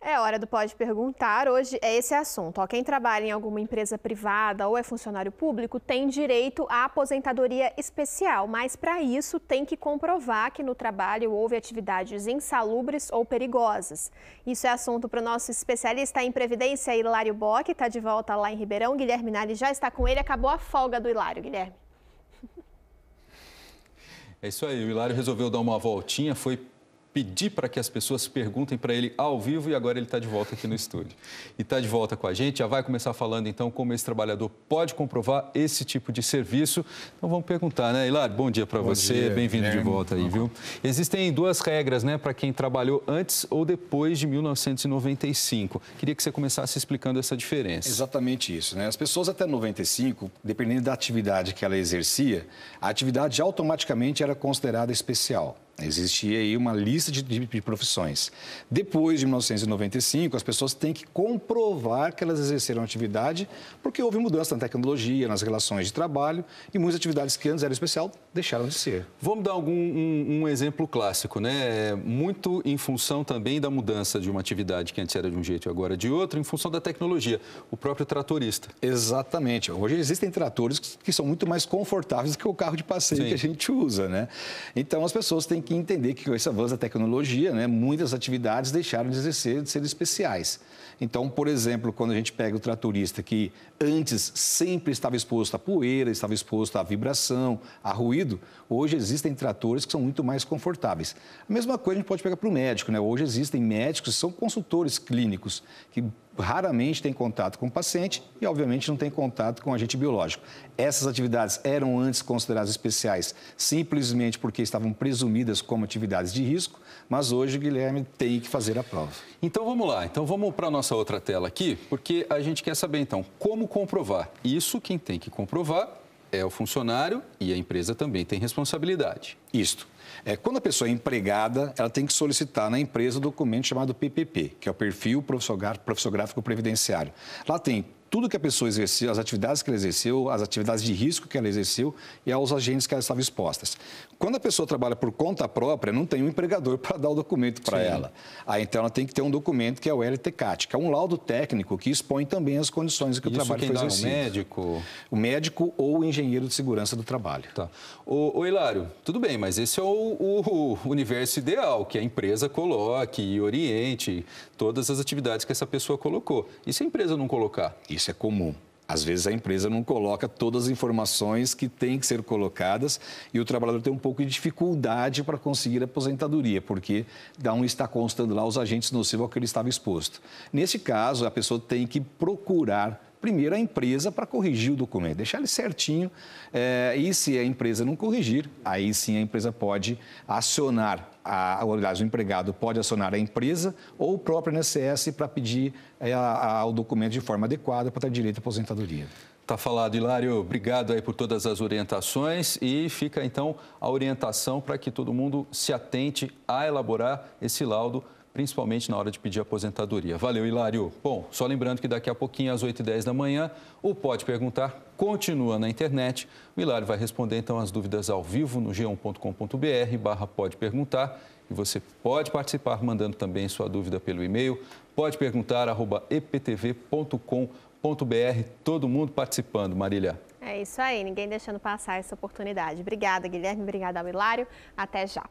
É hora do Pode Perguntar. Hoje é esse assunto. Ó, quem trabalha em alguma empresa privada ou é funcionário público tem direito à aposentadoria especial, mas para isso tem que comprovar que no trabalho houve atividades insalubres ou perigosas. Isso é assunto para o nosso especialista em Previdência, Hilário Bock, está de volta lá em Ribeirão. Guilherme Nari já está com ele. Acabou a folga do Hilário, Guilherme. É isso aí, o Hilário resolveu dar uma voltinha, foi pedi para que as pessoas perguntem para ele ao vivo e agora ele está de volta aqui no estúdio. E está de volta com a gente, já vai começar falando então como esse trabalhador pode comprovar esse tipo de serviço. Então vamos perguntar, né? Hilário, bom dia para você, bem-vindo de volta aí, viu? Existem duas regras, né, para quem trabalhou antes ou depois de 1995. Queria que você começasse explicando essa diferença. Exatamente isso, né? As pessoas até 95, dependendo da atividade que ela exercia, a atividade automaticamente era considerada especial. Existia aí uma lista de, de, de, profissões. Depois de 1995, as pessoas têm que comprovar que elas exerceram atividade, porque houve mudança na tecnologia, nas relações de trabalho e muitas atividades que antes eram especial deixaram de ser. Vamos dar algum, um, um exemplo clássico, né? Muito em função também da mudança de uma atividade que antes era de um jeito e agora de outro, em função da tecnologia. O próprio tratorista. Exatamente. Hoje existem tratores que são muito mais confortáveis que o carro de passeio Sim. que a gente usa, né? Então as pessoas têm que entender que com esse avanço da tecnologia, né, muitas atividades deixaram de exercer de ser especiais. Então, por exemplo, quando a gente pega o tratorista que antes sempre estava exposto à poeira, estava exposto à vibração, a ruído, hoje existem tratores que são muito mais confortáveis. A mesma coisa a gente pode pegar para o médico, né? Hoje existem médicos que são consultores clínicos que raramente tem contato com o paciente e, obviamente, não tem contato com o agente biológico. Essas atividades eram antes consideradas especiais simplesmente porque estavam presumidas como atividades de risco, mas hoje, Guilherme, tem que fazer a prova. Então vamos lá, então vamos para a nossa outra tela aqui, porque a gente quer saber então como comprovar. Isso quem tem que comprovar é o funcionário e a empresa também tem responsabilidade. Isto. É, quando a pessoa é empregada, ela tem que solicitar na empresa um documento chamado PPP, que é o Perfil Profissional Gráfico Previdenciário. Lá tem tudo que a pessoa exerceu, as atividades que ela exerceu, as atividades de risco que ela exerceu e aos agentes que ela estava expostas. Quando a pessoa trabalha por conta própria, não tem um empregador para dar o documento para ela. Aí então ela tem que ter um documento que é o LTCAT, que é um laudo técnico que expõe também as condições que Isso o trabalho quem foi dá é exercido. O médico? O médico ou o engenheiro de segurança do trabalho. Tá. O, o Hilário, tudo bem, mas esse é o, o, o universo ideal, que a empresa coloque e oriente todas as atividades que essa pessoa colocou. E se a empresa não colocar? Isso isso é comum. Às vezes a empresa não coloca todas as informações que têm que ser colocadas e o trabalhador tem um pouco de dificuldade para conseguir a aposentadoria, porque não está constando lá os agentes nocivos ao que ele estava exposto. Nesse caso, a pessoa tem que procurar primeiro a empresa para corrigir o documento, deixar ele certinho. É, e se a empresa não corrigir, aí sim a empresa pode acionar a, aliás, o empregado pode acionar a empresa ou o próprio INSS para pedir é, a, a, o documento de forma adequada para ter direito à aposentadoria. Tá falado, Hilário. Obrigado aí por todas as orientações e fica então a orientação para que todo mundo se atente a elaborar esse laudo principalmente na hora de pedir aposentadoria. Valeu, Hilário. Bom, só lembrando que daqui a pouquinho, às 8h10 da manhã, o Pode Perguntar continua na internet. O Hilário vai responder, então, as dúvidas ao vivo no g1.com.br barra Pode Perguntar. E você pode participar mandando também sua dúvida pelo e-mail podeperguntar@eptv.com.br. Todo mundo participando, Marília. É isso aí, ninguém deixando passar essa oportunidade. Obrigada, Guilherme. Obrigada ao Hilário. Até já.